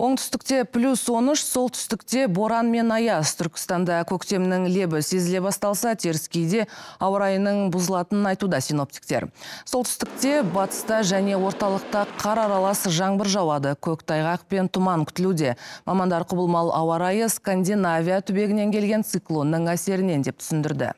оңтүстікте плюс 13, солтүстікте боран мен аяз түркістанда көктемнің лебі сезіле басталса теріскейде райының бұзылатынын айтуда синоптиктер солтүстікте батыста және орталықта қар аралас жаңбыр жауады көктайғақ пен тұман күтілуде мамандар құбылмалы ауа райы скандинавия түбегінен келген циклонның әсерінен деп түсіндірді